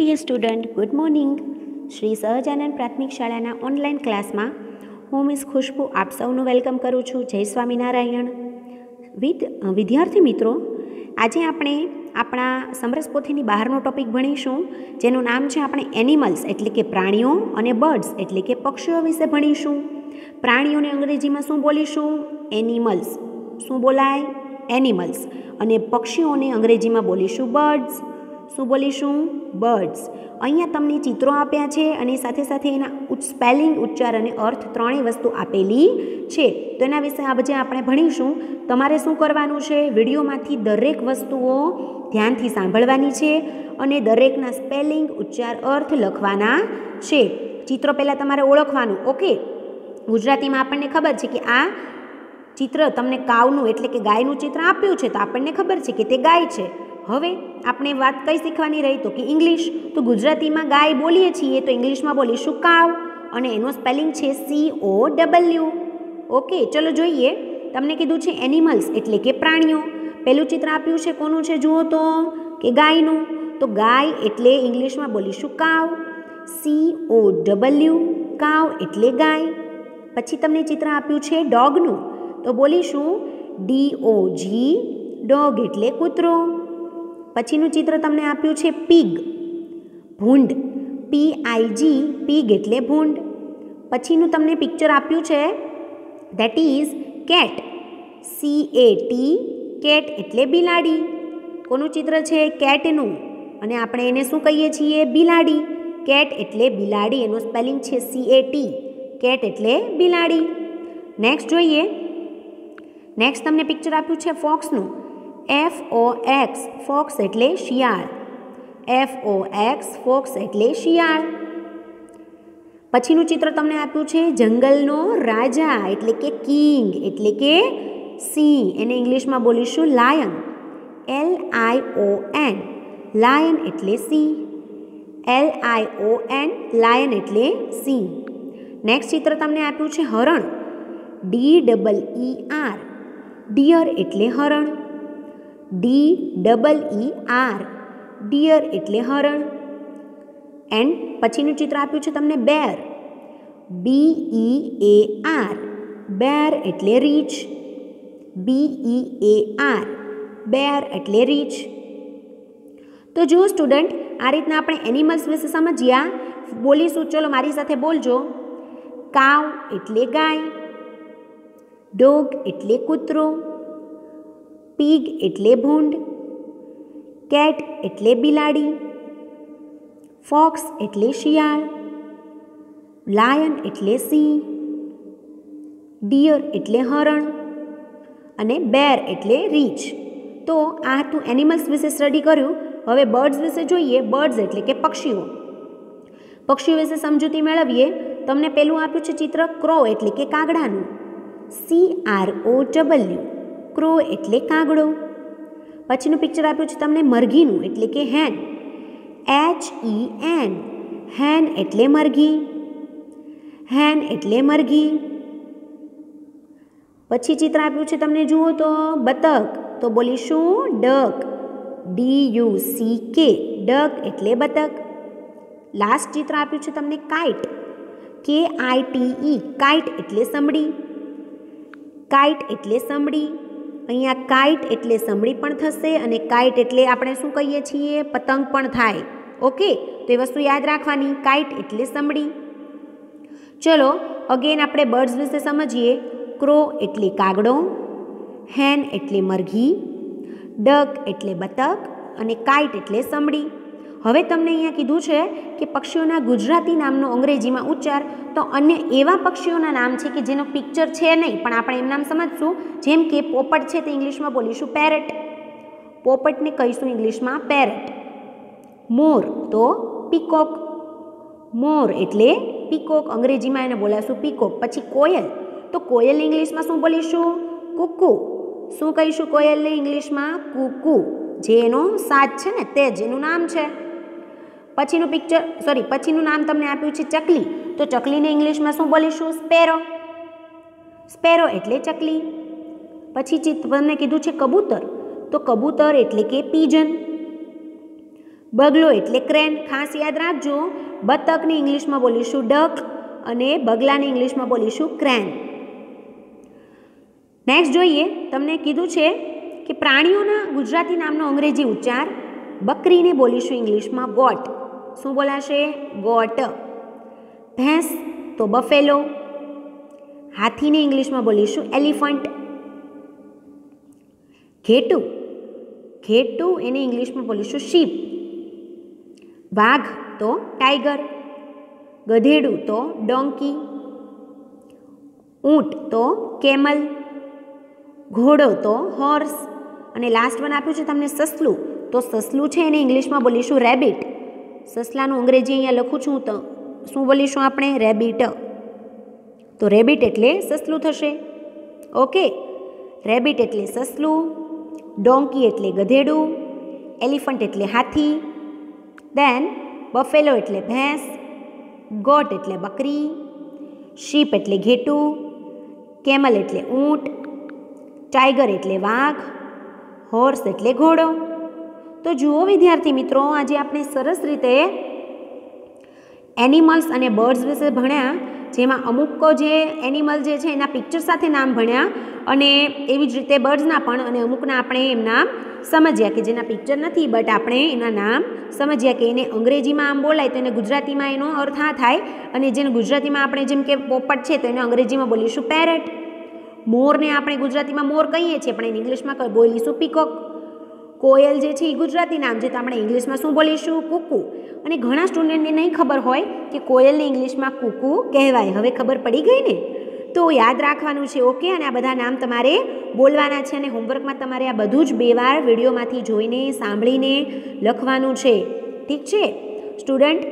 પ્રિય student good morning Shri Sahajanand પ્રાથમિક શાળાના ઓનલાઈન ક્લાસમાં હું મિસ ખુશ્બુ આપ સૌનું વેલકમ કરું છું જય સ્વામિનારાયણ વિદ વિદ્યાર્થી મિત્રો આજે આપણે આપણા સમરસ પોથીની બહારનો ટોપિક ભણીશું જેનું નામ છે આપણે એનિમલ્સ એટલે કે પ્રાણીઓ અને બર્ડ્સ એટલે કે પક્ષીઓ વિશે ભણીશું પ્રાણીઓને અંગ્રેજીમાં શું બોલીશું એનિમલ્સ શું બોલાય એનિમલ્સ અને પક્ષીઓને અંગ્રેજીમાં બોલીશું બર્ડ્સ શું બોલીશું બર્ડ્સ અહીંયા તમને ચિત્રો આપ્યા છે અને સાથે સાથે એના સ્પેલિંગ ઉચ્ચાર અને અર્થ ત્રણેય વસ્તુ આપેલી છે તો એના વિશે આ બધે આપણે ભણીશું તમારે શું કરવાનું છે વિડીયોમાંથી દરેક વસ્તુઓ ધ્યાનથી સાંભળવાની છે અને દરેકના સ્પેલિંગ ઉચ્ચાર અર્થ લખવાના છે ચિત્રો પહેલાં તમારે ઓળખવાનું ઓકે ગુજરાતીમાં આપણને ખબર છે કે આ ચિત્ર તમને કાવનું એટલે કે ગાયનું ચિત્ર આપ્યું છે તો આપણને ખબર છે કે તે ગાય છે હવે આપણે વાત કઈ શીખવાની રહી તો કે ઇંગ્લિશ તો ગુજરાતીમાં ગાય બોલીએ છીએ તો ઇંગ્લિશમાં બોલીશું કાવ અને એનું સ્પેલિંગ છે સી ઓ ડબલ્યુ ઓકે ચલો જોઈએ તમને કીધું છે એનિમલ્સ એટલે કે પ્રાણીઓ પહેલું ચિત્ર આપ્યું છે કોનું છે જુઓ તો કે ગાયનું તો ગાય એટલે ઇંગ્લિશમાં બોલીશું કાવ સી ઓ ડબલ્યુ કાવ એટલે ગાય પછી તમને ચિત્ર આપ્યું છે ડોગનું તો બોલીશું ડી ઓ જી ડોગ એટલે કૂતરો પછીનું ચિત્ર તમને આપ્યું છે પીગ ભૂંડ પી આઈ જી પીગ એટલે ભૂંડ પછીનું તમને પિક્ચર આપ્યું છે that is cat C A T cat એટલે બિલાડી કોનું ચિત્ર છે કેટનું અને આપણે એને શું કહીએ છીએ બિલાડી કેટ એટલે બિલાડી એનું સ્પેલિંગ છે સી એ ટી કેટ એટલે બિલાડી નેક્સ્ટ જોઈએ નેક્સ્ટ તમને પિક્ચર આપ્યું છે ફોક્સનું એફ ઓ એક્સ ફોક્સ એટલે શિયાળ એફ ઓ એક્સ ફોક્સ એટલે શિયાળ પછીનું ચિત્ર તમને આપ્યું છે જંગલનો રાજા એટલે કે કિંગ એટલે કે સિંહ એને ઇંગ્લિશમાં બોલીશું lion L I O N lion એટલે C L I O N lion એટલે સિંહ નેક્સ્ટ ચિત્ર તમને આપ્યું છે હરણ D double E R deer એટલે હરણ D double E R deer એટલે હરણ એન્ડ પછીનું ચિત્ર આપ્યું છે તમને બેર બી ઈ એ આર બેર એટલે રીચ બી ઇ એ આર બેર એટલે રીચ તો જુઓ સ્ટુડન્ટ આ રીતના આપણે એનિમલ્સ વિશે સમજ્યા બોલીશું ચલો મારી સાથે બોલજો કાવ એટલે ગાય ડોગ એટલે કૂતરો પીગ એટલે ભૂંડ કેટ એટલે બિલાડી ફોક્સ એટલે શિયાળ લાયન એટલે સિંહ ડિયર એટલે હરણ અને બેર એટલે રીચ તો આ તું એનિમલ્સ વિશે સ્ટડી કર્યું હવે બર્ડ્સ વિશે જોઈએ બર્ડ્સ એટલે કે પક્ષીઓ પક્ષીઓ વિશે સમજૂતી મેળવીએ તમને પેલું આપ્યું છે ચિત્ર ક્રો એટલે કે કાગડાનું સી આર ઓ ડબલ્યુ કુકરો એટલે કાગડો પછીનું પિક્ચર આપ્યું છે તમને મરઘીનું એટલે કે હેન એચ ઈ એન હેન એટલે મરઘી હેન એટલે મરઘી પછી ચિત્ર આપ્યું છે તમને જુઓ તો બતક તો બોલીશું duck D U C K duck એટલે બતક લાસ્ટ ચિત્ર આપ્યું છે તમને કાઇટ કે આઈ ટી ઈ કાઇટ એટલે સંભળી કાઇટ એટલે સંભળી અહીંયા કાઇટ એટલે સંભળી પણ થશે અને કાઇટ એટલે આપણે શું કહીએ છીએ પતંગ પણ થાય ઓકે તો એ વસ્તુ યાદ રાખવાની કાઇટ એટલે સંભળી ચલો અગેન આપણે બર્ડ્સ વિશે સમજીએ ક્રો એટલે કાગડો હેન એટલે મરઘી ડક એટલે બતક અને કાઇટ એટલે સમળી હવે તમને અહીંયા કીધું છે કે પક્ષીઓના ગુજરાતી નામનો અંગ્રેજીમાં ઉચ્ચાર તો અન્ય એવા પક્ષીઓના નામ છે કે જેનો પિક્ચર છે નહીં પણ આપણે એમ નામ સમજશું જેમ કે પોપટ છે તે ઇંગ્લિશમાં બોલીશું પેરેટ પોપટને કહીશું ઇંગ્લિશમાં પેરેટ મોર તો પીકોક મોર એટલે પીકોક અંગ્રેજીમાં એને બોલાશું પીકોક પછી કોયલ તો કોયલ ઇંગ્લિશમાં શું બોલીશું કુકુ શું કહીશું કોયલને ઇંગ્લિશમાં કુકુ જે એનો સાજ છે ને તે જેનું નામ છે પછીનું પિક્ચર સોરી પછીનું નામ તમને આપ્યું છે ચકલી તો ચકલીને ઇંગ્લિશમાં શું બોલીશું સ્પેરો સ્પેરો એટલે ચકલી પછી તમને કીધું છે કબૂતર તો કબૂતર એટલે કે પીજન બગલો એટલે ક્રેન ખાસ યાદ રાખજો બતકને ઇંગ્લિશમાં બોલીશું ડક અને બગલાને ઇંગ્લિશમાં બોલીશું ક્રેન નેક્સ્ટ જોઈએ તમને કીધું છે કે પ્રાણીઓના ગુજરાતી નામનો અંગ્રેજી ઉચ્ચાર બકરીને બોલીશું ઇંગ્લિશમાં ગોટ શું બોલાશે ગોટ ભેંસ તો બફેલો હાથીને ઇંગ્લિશમાં બોલીશું એલિફન્ટ ઘેટું ઘેટું એને ઇંગ્લિશમાં બોલીશું શીપ વાઘ તો ટાઈગર ગધેડું તો ડોંકી ઊંટ તો કેમલ ઘોડો તો હોર્સ અને લાસ્ટ વન આપ્યું છે તમને સસલું તો સસલું છે એને ઇંગ્લિશમાં બોલીશું રેબિટ સસલાનું અંગ્રેજી અહીંયા લખું છું તો શું બોલીશું આપણે રેબિટ તો રેબિટ એટલે સસલું થશે ઓકે રેબિટ એટલે સસલું ડોંકી એટલે ગધેડું એલિફન્ટ એટલે હાથી દેન બફેલો એટલે ભેંસ ગોટ એટલે બકરી શીપ એટલે ઘેટું કેમલ એટલે ઊંટ ટાઈગર એટલે વાઘ હોર્સ એટલે ઘોડો તો જુઓ વિદ્યાર્થી મિત્રો આજે આપણે સરસ રીતે એનિમલ્સ અને બર્ડ્સ વિશે ભણ્યા જેમાં અમુક જે એનિમલ જે છે એના પિક્ચર સાથે નામ ભણ્યા અને એવી જ રીતે બર્ડ્સના પણ અને અમુકના આપણે એમ નામ સમજ્યા કે જેના પિક્ચર નથી બટ આપણે એના નામ સમજ્યા કે એને અંગ્રેજીમાં આમ બોલાય તો એને ગુજરાતીમાં એનો અર્થ આ થાય અને જેને ગુજરાતીમાં આપણે જેમ કે પોપટ છે તો એને અંગ્રેજીમાં બોલીશું પેરેટ મોરને આપણે ગુજરાતીમાં મોર કહીએ છીએ પણ એને ઇંગ્લિશમાં બોલીશું પીકોક કોયલ જે છે એ ગુજરાતી નામ છે તો આપણે ઇંગ્લિશમાં શું બોલીશું કુકુ અને ઘણા સ્ટુડન્ટને નહીં ખબર હોય કે કોયલને ઇંગ્લિશમાં કુકુ કહેવાય હવે ખબર પડી ગઈ ને તો યાદ રાખવાનું છે ઓકે અને આ બધા નામ તમારે બોલવાના છે અને હોમવર્કમાં તમારે આ બધું જ બે વાર વિડીયોમાંથી જોઈને સાંભળીને લખવાનું છે ઠીક છે સ્ટુડન્ટ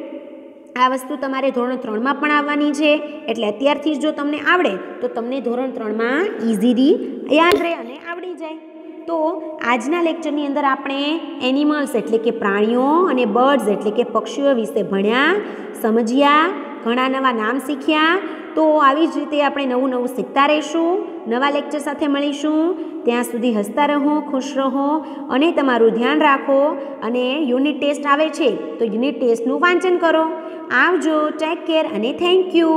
આ વસ્તુ તમારે ધોરણ ત્રણમાં પણ આવવાની છે એટલે અત્યારથી જ જો તમને આવડે તો તમને ધોરણ ત્રણમાં ઇઝીલી યાદ રહે અને આવડી જાય તો આજના લેક્ચરની અંદર આપણે એનિમલ્સ એટલે કે પ્રાણીઓ અને બર્ડ્સ એટલે કે પક્ષીઓ વિશે ભણ્યા સમજ્યા ઘણા નવા નામ શીખ્યા તો આવી જ રીતે આપણે નવું નવું શીખતા રહીશું નવા લેક્ચર સાથે મળીશું ત્યાં સુધી હસતા રહો ખુશ રહો અને તમારું ધ્યાન રાખો અને યુનિટ ટેસ્ટ આવે છે તો યુનિટ ટેસ્ટનું વાંચન કરો આવજો ટેક કેર અને થેન્ક યુ